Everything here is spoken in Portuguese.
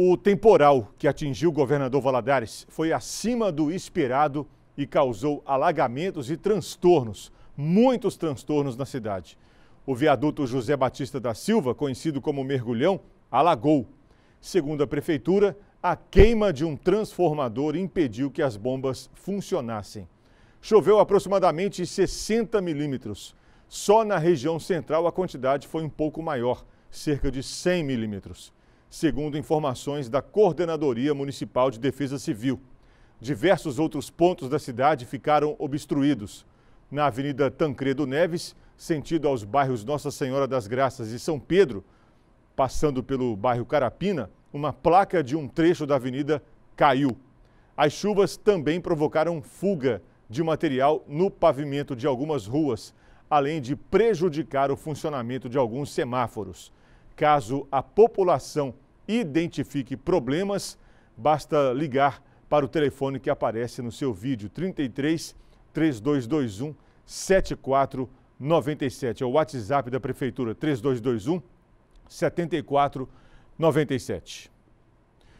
O temporal que atingiu o governador Valadares foi acima do esperado e causou alagamentos e transtornos, muitos transtornos na cidade. O viaduto José Batista da Silva, conhecido como Mergulhão, alagou. Segundo a prefeitura, a queima de um transformador impediu que as bombas funcionassem. Choveu aproximadamente 60 milímetros. Só na região central a quantidade foi um pouco maior, cerca de 100 milímetros segundo informações da Coordenadoria Municipal de Defesa Civil. Diversos outros pontos da cidade ficaram obstruídos. Na Avenida Tancredo Neves, sentido aos bairros Nossa Senhora das Graças e São Pedro, passando pelo bairro Carapina, uma placa de um trecho da avenida caiu. As chuvas também provocaram fuga de material no pavimento de algumas ruas, além de prejudicar o funcionamento de alguns semáforos. Caso a população identifique problemas, basta ligar para o telefone que aparece no seu vídeo 33 3221 7497. É o WhatsApp da prefeitura 3221 7497.